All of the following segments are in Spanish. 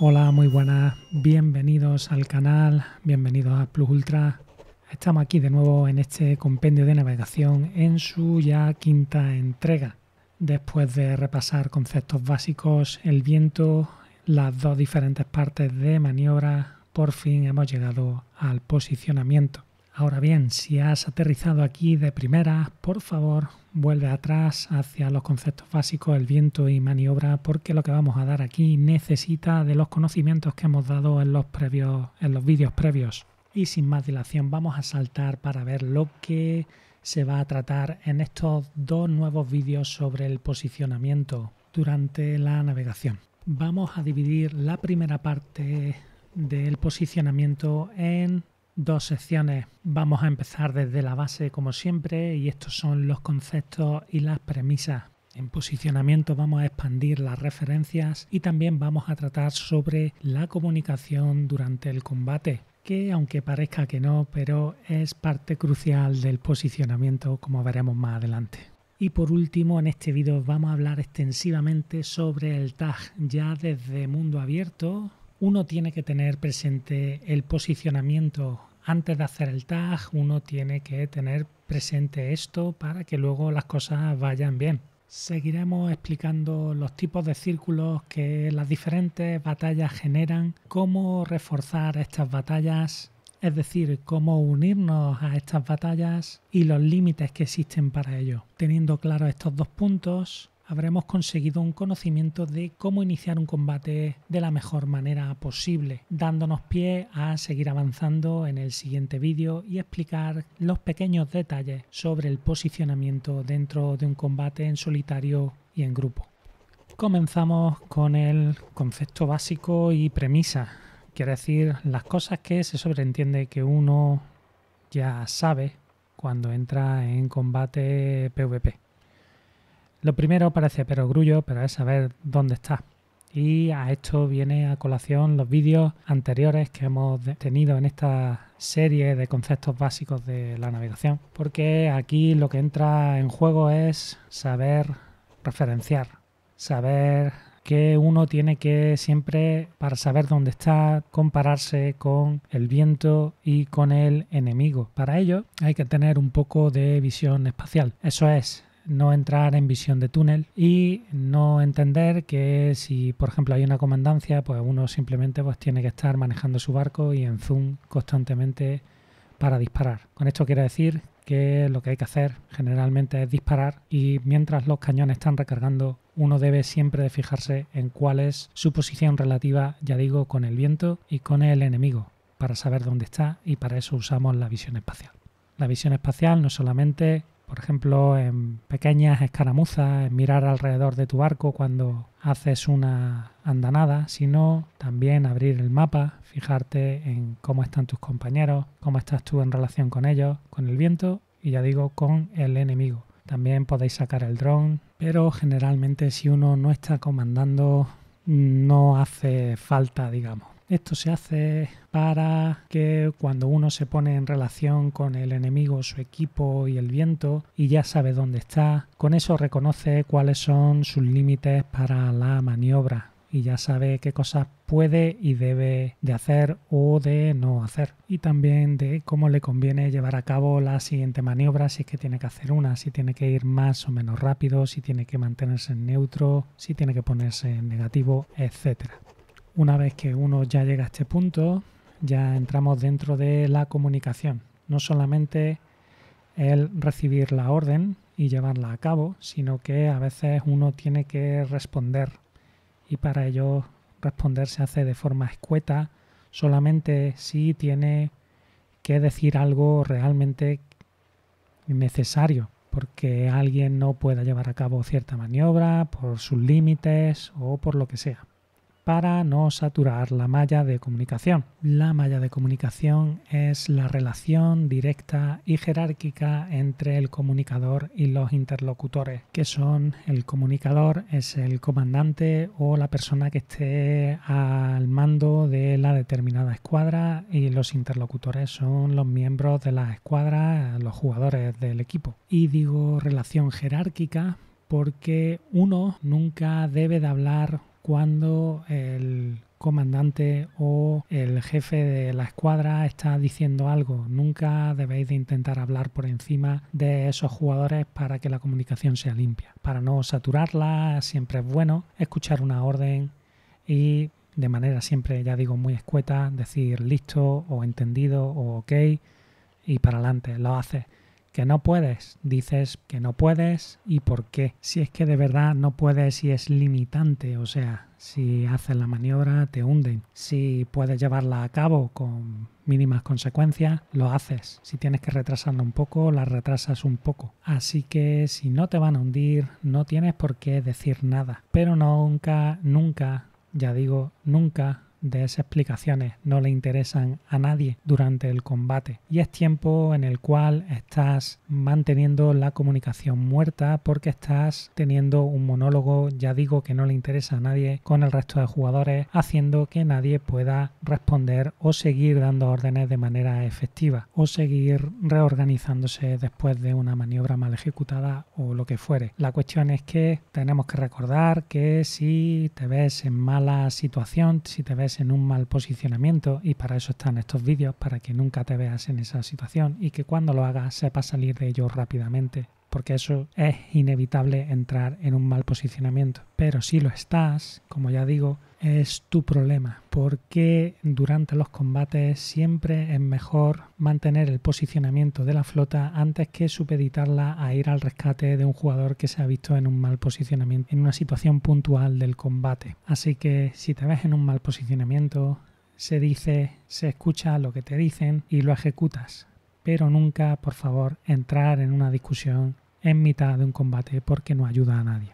Hola, muy buenas, bienvenidos al canal, bienvenidos a Plus Ultra. Estamos aquí de nuevo en este compendio de navegación en su ya quinta entrega. Después de repasar conceptos básicos, el viento, las dos diferentes partes de maniobra, por fin hemos llegado al posicionamiento. Ahora bien, si has aterrizado aquí de primera, por favor, vuelve atrás hacia los conceptos básicos, el viento y maniobra, porque lo que vamos a dar aquí necesita de los conocimientos que hemos dado en los, previos, en los vídeos previos. Y sin más dilación, vamos a saltar para ver lo que se va a tratar en estos dos nuevos vídeos sobre el posicionamiento durante la navegación. Vamos a dividir la primera parte del posicionamiento en dos secciones. Vamos a empezar desde la base como siempre y estos son los conceptos y las premisas. En posicionamiento vamos a expandir las referencias y también vamos a tratar sobre la comunicación durante el combate, que aunque parezca que no, pero es parte crucial del posicionamiento como veremos más adelante. Y por último, en este vídeo vamos a hablar extensivamente sobre el tag. Ya desde mundo abierto, uno tiene que tener presente el posicionamiento antes de hacer el tag uno tiene que tener presente esto para que luego las cosas vayan bien. Seguiremos explicando los tipos de círculos que las diferentes batallas generan, cómo reforzar estas batallas, es decir, cómo unirnos a estas batallas y los límites que existen para ello. Teniendo claro estos dos puntos, habremos conseguido un conocimiento de cómo iniciar un combate de la mejor manera posible, dándonos pie a seguir avanzando en el siguiente vídeo y explicar los pequeños detalles sobre el posicionamiento dentro de un combate en solitario y en grupo. Comenzamos con el concepto básico y premisa, quiere decir las cosas que se sobreentiende que uno ya sabe cuando entra en combate PvP. Lo primero parece perogrullo, pero es saber dónde está. Y a esto viene a colación los vídeos anteriores que hemos tenido en esta serie de conceptos básicos de la navegación. Porque aquí lo que entra en juego es saber referenciar, saber que uno tiene que siempre, para saber dónde está, compararse con el viento y con el enemigo. Para ello hay que tener un poco de visión espacial. Eso es no entrar en visión de túnel y no entender que si, por ejemplo, hay una comandancia, pues uno simplemente pues, tiene que estar manejando su barco y en zoom constantemente para disparar. Con esto quiero decir que lo que hay que hacer generalmente es disparar y mientras los cañones están recargando uno debe siempre de fijarse en cuál es su posición relativa, ya digo, con el viento y con el enemigo para saber dónde está y para eso usamos la visión espacial. La visión espacial no solamente por ejemplo, en pequeñas escaramuzas, mirar alrededor de tu barco cuando haces una andanada, sino también abrir el mapa, fijarte en cómo están tus compañeros, cómo estás tú en relación con ellos, con el viento y ya digo, con el enemigo. También podéis sacar el dron, pero generalmente si uno no está comandando no hace falta, digamos. Esto se hace para que cuando uno se pone en relación con el enemigo, su equipo y el viento y ya sabe dónde está, con eso reconoce cuáles son sus límites para la maniobra y ya sabe qué cosas puede y debe de hacer o de no hacer. Y también de cómo le conviene llevar a cabo la siguiente maniobra, si es que tiene que hacer una, si tiene que ir más o menos rápido, si tiene que mantenerse en neutro, si tiene que ponerse en negativo, etcétera. Una vez que uno ya llega a este punto, ya entramos dentro de la comunicación. No solamente el recibir la orden y llevarla a cabo, sino que a veces uno tiene que responder y para ello responder se hace de forma escueta, solamente si tiene que decir algo realmente necesario, porque alguien no pueda llevar a cabo cierta maniobra por sus límites o por lo que sea para no saturar la malla de comunicación. La malla de comunicación es la relación directa y jerárquica entre el comunicador y los interlocutores, que son el comunicador es el comandante o la persona que esté al mando de la determinada escuadra y los interlocutores son los miembros de la escuadra, los jugadores del equipo. Y digo relación jerárquica porque uno nunca debe de hablar cuando el comandante o el jefe de la escuadra está diciendo algo. Nunca debéis de intentar hablar por encima de esos jugadores para que la comunicación sea limpia. Para no saturarla, siempre es bueno escuchar una orden y de manera siempre, ya digo, muy escueta, decir listo o entendido o ok y para adelante, lo haces que no puedes. Dices que no puedes y por qué. Si es que de verdad no puedes y es limitante, o sea, si haces la maniobra te hunden. Si puedes llevarla a cabo con mínimas consecuencias, lo haces. Si tienes que retrasarlo un poco, la retrasas un poco. Así que si no te van a hundir, no tienes por qué decir nada. Pero nunca, nunca, ya digo, nunca de esas explicaciones no le interesan a nadie durante el combate y es tiempo en el cual estás manteniendo la comunicación muerta porque estás teniendo un monólogo ya digo que no le interesa a nadie con el resto de jugadores haciendo que nadie pueda responder o seguir dando órdenes de manera efectiva o seguir reorganizándose después de una maniobra mal ejecutada o lo que fuere la cuestión es que tenemos que recordar que si te ves en mala situación si te ves en un mal posicionamiento y para eso están estos vídeos, para que nunca te veas en esa situación y que cuando lo hagas sepas salir de ello rápidamente porque eso es inevitable entrar en un mal posicionamiento. Pero si lo estás, como ya digo, es tu problema, porque durante los combates siempre es mejor mantener el posicionamiento de la flota antes que supeditarla a ir al rescate de un jugador que se ha visto en un mal posicionamiento, en una situación puntual del combate. Así que si te ves en un mal posicionamiento, se dice, se escucha lo que te dicen y lo ejecutas pero nunca, por favor, entrar en una discusión en mitad de un combate porque no ayuda a nadie.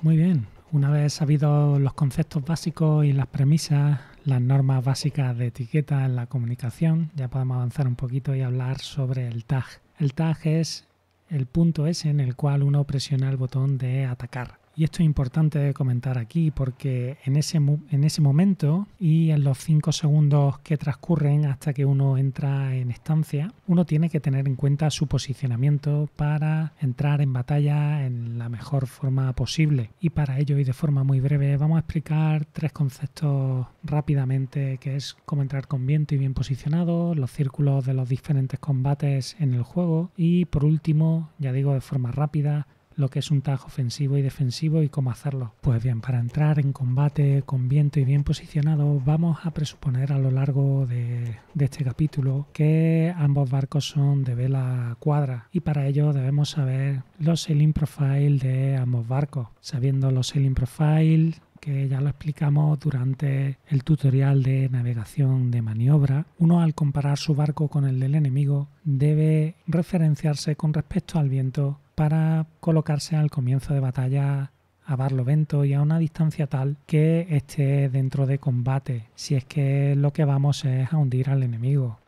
Muy bien, una vez sabidos los conceptos básicos y las premisas, las normas básicas de etiqueta en la comunicación, ya podemos avanzar un poquito y hablar sobre el tag. El tag es el punto S en el cual uno presiona el botón de atacar. Y esto es importante comentar aquí porque en ese, en ese momento y en los 5 segundos que transcurren hasta que uno entra en estancia, uno tiene que tener en cuenta su posicionamiento para entrar en batalla en la mejor forma posible. Y para ello y de forma muy breve vamos a explicar tres conceptos rápidamente que es cómo entrar con viento y bien posicionado, los círculos de los diferentes combates en el juego y por último, ya digo de forma rápida, lo que es un tag ofensivo y defensivo y cómo hacerlo. Pues bien, para entrar en combate con viento y bien posicionado, vamos a presuponer a lo largo de, este capítulo que ambos barcos son de vela cuadra y para ello debemos saber los sailing profile de ambos barcos. Sabiendo los sailing profile, que ya lo explicamos durante el tutorial de navegación de maniobra, uno al comparar su barco con el del enemigo debe referenciarse con respecto al viento para colocarse al comienzo de batalla a barlovento y a una distancia tal que esté dentro de combate, si es que lo que vamos es a hundir al enemigo.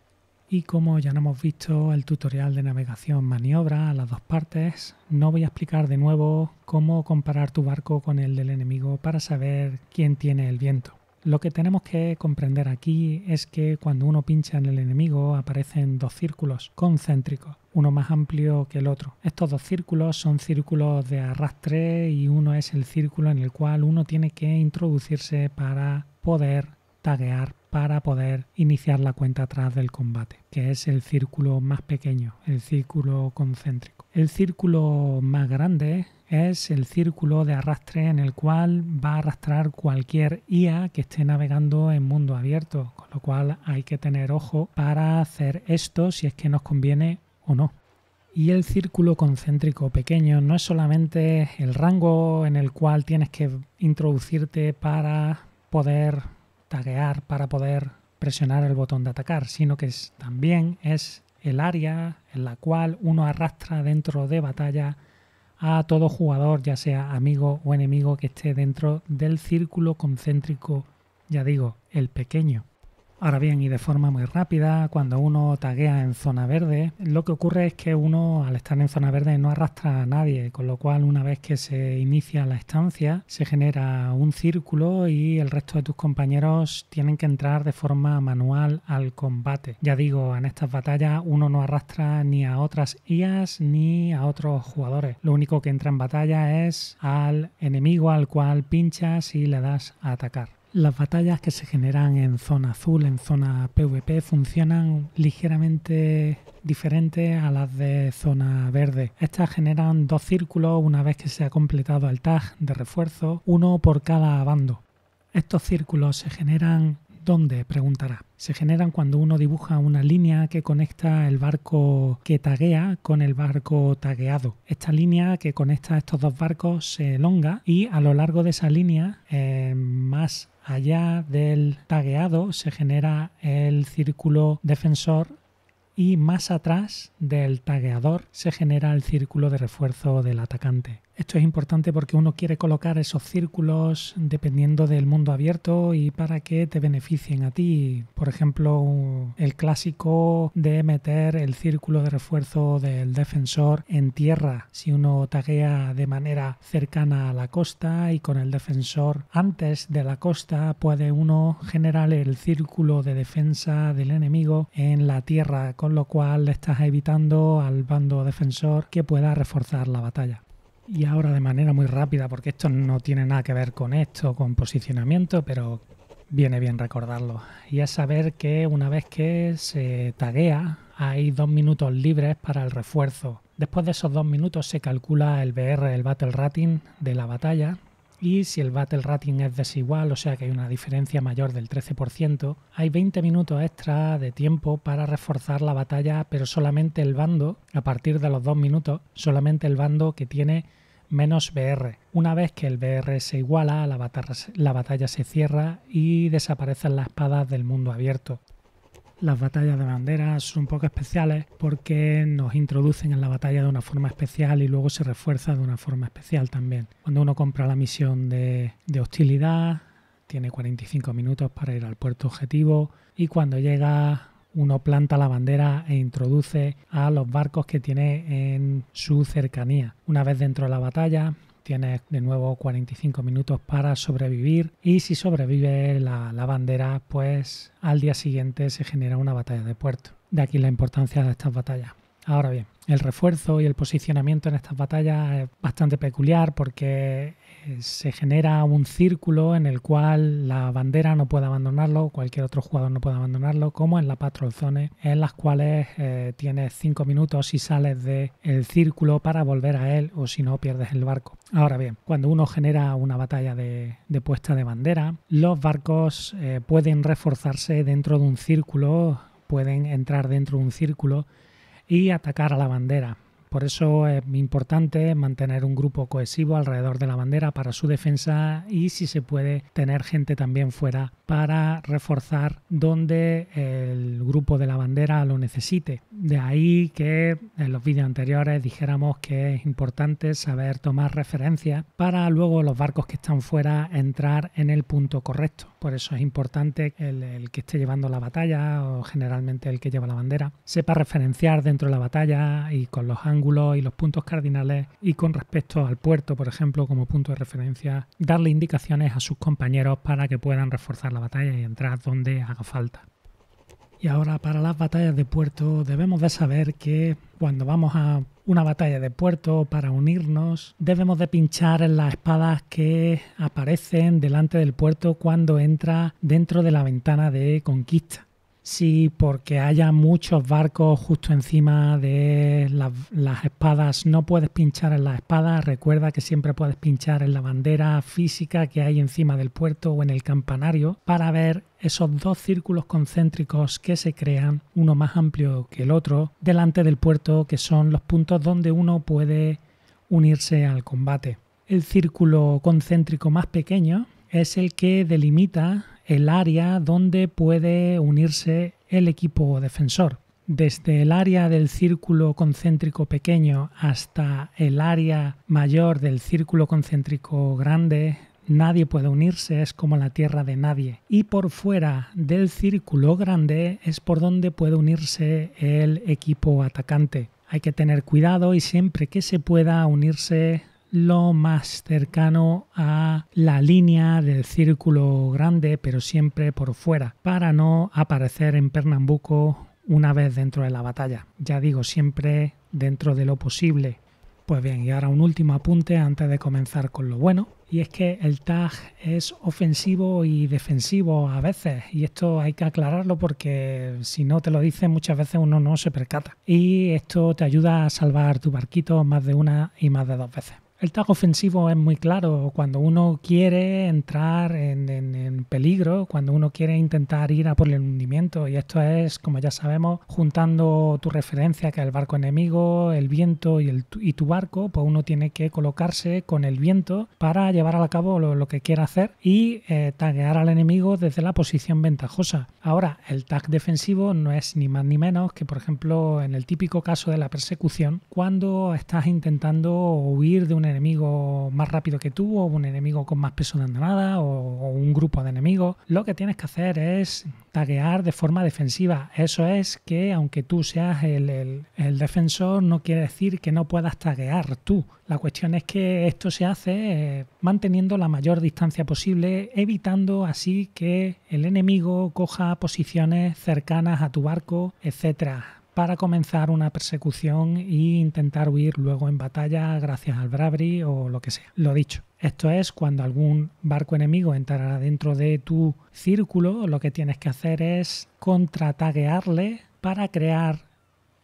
Y como ya no hemos visto el tutorial de navegación maniobra a las dos partes, no voy a explicar de nuevo cómo comparar tu barco con el del enemigo para saber quién tiene el viento. Lo que tenemos que comprender aquí es que cuando uno pincha en el enemigo aparecen dos círculos concéntricos uno más amplio que el otro. Estos dos círculos son círculos de arrastre y uno es el círculo en el cual uno tiene que introducirse para poder taguear, para poder iniciar la cuenta atrás del combate, que es el círculo más pequeño, el círculo concéntrico. El círculo más grande es el círculo de arrastre en el cual va a arrastrar cualquier IA que esté navegando en mundo abierto, con lo cual hay que tener ojo para hacer esto si es que nos conviene o no. Y el círculo concéntrico pequeño no es solamente el rango en el cual tienes que introducirte para poder taguear, para poder presionar el botón de atacar, sino que también es el área en la cual uno arrastra dentro de batalla a todo jugador, ya sea amigo o enemigo que esté dentro del círculo concéntrico, ya digo, el pequeño. Ahora bien, y de forma muy rápida, cuando uno taguea en zona verde, lo que ocurre es que uno al estar en zona verde no arrastra a nadie, con lo cual una vez que se inicia la estancia se genera un círculo y el resto de tus compañeros tienen que entrar de forma manual al combate. Ya digo, en estas batallas uno no arrastra ni a otras IAS ni a otros jugadores. Lo único que entra en batalla es al enemigo al cual pinchas y le das a atacar. Las batallas que se generan en zona azul, en zona PvP, funcionan ligeramente diferentes a las de zona verde. Estas generan dos círculos una vez que se ha completado el tag de refuerzo, uno por cada bando. Estos círculos se generan ¿Dónde? preguntará. Se generan cuando uno dibuja una línea que conecta el barco que taguea con el barco tagueado. Esta línea que conecta estos dos barcos se elonga y a lo largo de esa línea, eh, más allá del tagueado, se genera el círculo defensor y más atrás del tagueador se genera el círculo de refuerzo del atacante. Esto es importante porque uno quiere colocar esos círculos dependiendo del mundo abierto y para que te beneficien a ti. Por ejemplo, el clásico de meter el círculo de refuerzo del defensor en tierra. Si uno taguea de manera cercana a la costa y con el defensor antes de la costa, puede uno generar el círculo de defensa del enemigo en la tierra, con lo cual le estás evitando al bando defensor que pueda reforzar la batalla. Y ahora de manera muy rápida, porque esto no tiene nada que ver con esto, con posicionamiento, pero viene bien recordarlo. Y es saber que una vez que se taguea, hay dos minutos libres para el refuerzo. Después de esos dos minutos se calcula el BR, el Battle Rating de la batalla, y si el battle rating es desigual, o sea que hay una diferencia mayor del 13%, hay 20 minutos extra de tiempo para reforzar la batalla, pero solamente el bando, a partir de los 2 minutos, solamente el bando que tiene menos BR. Una vez que el BR se iguala, la batalla, la batalla se cierra y desaparecen las espadas del mundo abierto. Las batallas de banderas son un poco especiales porque nos introducen en la batalla de una forma especial y luego se refuerza de una forma especial también. Cuando uno compra la misión de, de hostilidad, tiene 45 minutos para ir al puerto objetivo y cuando llega uno planta la bandera e introduce a los barcos que tiene en su cercanía. Una vez dentro de la batalla, Tienes de nuevo 45 minutos para sobrevivir y si sobrevive la, la bandera, pues al día siguiente se genera una batalla de puerto. De aquí la importancia de estas batallas. Ahora bien, el refuerzo y el posicionamiento en estas batallas es bastante peculiar porque eh, se genera un círculo en el cual la bandera no puede abandonarlo, cualquier otro jugador no puede abandonarlo, como en la Patrol Zone, en las cuales eh, tienes 5 minutos si sales del círculo para volver a él o si no pierdes el barco. Ahora bien, cuando uno genera una batalla de, puesta de bandera, los barcos eh, pueden reforzarse dentro de un círculo, pueden entrar dentro de un círculo y atacar a la bandera. Por eso es importante mantener un grupo cohesivo alrededor de la bandera para su defensa y si se puede tener gente también fuera para reforzar donde el grupo de la bandera lo necesite. De ahí que en los vídeos anteriores dijéramos que es importante saber tomar referencia para luego los barcos que están fuera entrar en el punto correcto por eso es importante el, el, que esté llevando la batalla o generalmente el que lleva la bandera, sepa referenciar dentro de la batalla y con los ángulos y los puntos cardinales y con respecto al puerto, por ejemplo, como punto de referencia, darle indicaciones a sus compañeros para que puedan reforzar la batalla y entrar donde haga falta. Y ahora para las batallas de puerto debemos de saber que cuando vamos a una batalla de puerto para unirnos debemos de pinchar en las espadas que aparecen delante del puerto cuando entra dentro de la ventana de conquista si porque haya muchos barcos justo encima de las, las espadas no puedes pinchar en las espadas, recuerda que siempre puedes pinchar en la bandera física que hay encima del puerto o en el campanario para ver esos dos círculos concéntricos que se crean, uno más amplio que el otro, delante del puerto, que son los puntos donde uno puede unirse al combate. El círculo concéntrico más pequeño es el que delimita el área donde puede unirse el equipo defensor. Desde el área del círculo concéntrico pequeño hasta el área mayor del círculo concéntrico grande, nadie puede unirse, es como la tierra de nadie. Y por fuera del círculo grande es por donde puede unirse el equipo atacante. Hay que tener cuidado y siempre que se pueda unirse lo más cercano a la línea del círculo grande, pero siempre por fuera, para no aparecer en Pernambuco una vez dentro de la batalla. Ya digo, siempre dentro de lo posible. Pues bien, y ahora un último apunte antes de comenzar con lo bueno, y es que el tag es ofensivo y defensivo a veces, y esto hay que aclararlo porque si no te lo dicen muchas veces uno no se percata. Y esto te ayuda a salvar tu barquito más de una y más de dos veces. El tag ofensivo es muy claro. Cuando uno quiere entrar en, en, en, peligro, cuando uno quiere intentar ir a por el hundimiento, y esto es, como ya sabemos, juntando tu referencia, que el barco enemigo, el viento y, el, y tu barco, pues uno tiene que colocarse con el viento para llevar a cabo lo, que quiera hacer y eh, taguear al enemigo desde la posición ventajosa. Ahora, el tag defensivo no es ni más ni menos que, por ejemplo, en el típico caso de la persecución, cuando estás intentando huir de una enemigo más rápido que tú o un enemigo con más peso de andanada o, un grupo de enemigos, lo que tienes que hacer es taguear de forma defensiva. Eso es que aunque tú seas el, defensor no quiere decir que no puedas taguear tú. La cuestión es que esto se hace eh, manteniendo la mayor distancia posible, evitando así que el enemigo coja posiciones cercanas a tu barco, etcétera para comenzar una persecución e intentar huir luego en batalla gracias al Brabri o lo que sea. Lo dicho, esto es cuando algún barco enemigo entrará dentro de tu círculo, lo que tienes que hacer es contrataguearle para crear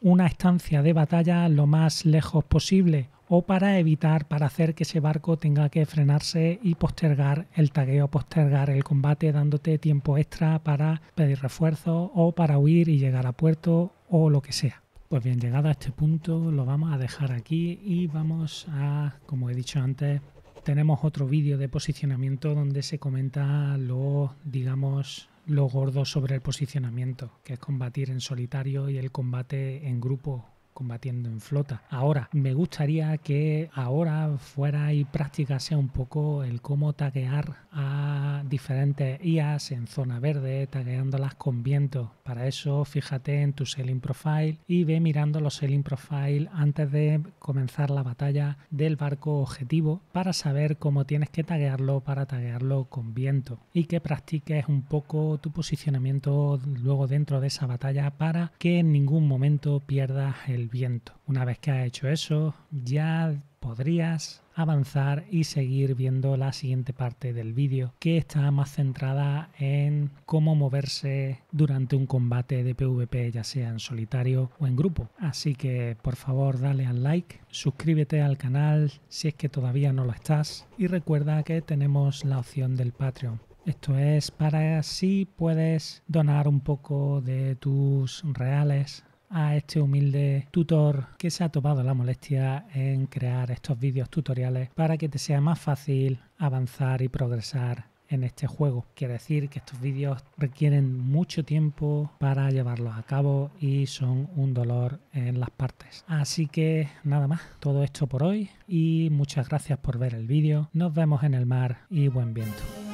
una estancia de batalla lo más lejos posible o para evitar, para hacer que ese barco tenga que frenarse y postergar el tagueo, postergar el combate, dándote tiempo extra para pedir refuerzos o para huir y llegar a puerto o lo que sea. Pues bien, llegado a este punto lo vamos a dejar aquí y vamos a, como he dicho antes, tenemos otro vídeo de posicionamiento donde se comenta lo, digamos, lo gordo sobre el posicionamiento, que es combatir en solitario y el combate en grupo combatiendo en flota. Ahora, me gustaría que ahora fuera y practicase un poco el cómo taguear a diferentes IAs en zona verde, tagueándolas con viento. Para eso, fíjate en tu selling profile y ve mirando los selling profile antes de comenzar la batalla del barco objetivo para saber cómo tienes que taguearlo para taguearlo con viento y que practiques un poco tu posicionamiento luego dentro de esa batalla para que en ningún momento pierdas el viento. Una vez que has hecho eso, ya podrías avanzar y seguir viendo la siguiente parte del vídeo que está más centrada en cómo moverse durante un combate de PvP ya sea en solitario o en grupo así que por favor dale al like suscríbete al canal si es que todavía no lo estás y recuerda que tenemos la opción del Patreon esto es para si puedes donar un poco de tus reales a este humilde tutor que se ha tomado la molestia en crear estos vídeos tutoriales para que te sea más fácil avanzar y progresar en este juego. Quiere decir que estos vídeos requieren mucho tiempo para llevarlos a cabo y son un dolor en las partes. Así que nada más, todo esto por hoy y muchas gracias por ver el vídeo. Nos vemos en el mar y buen viento.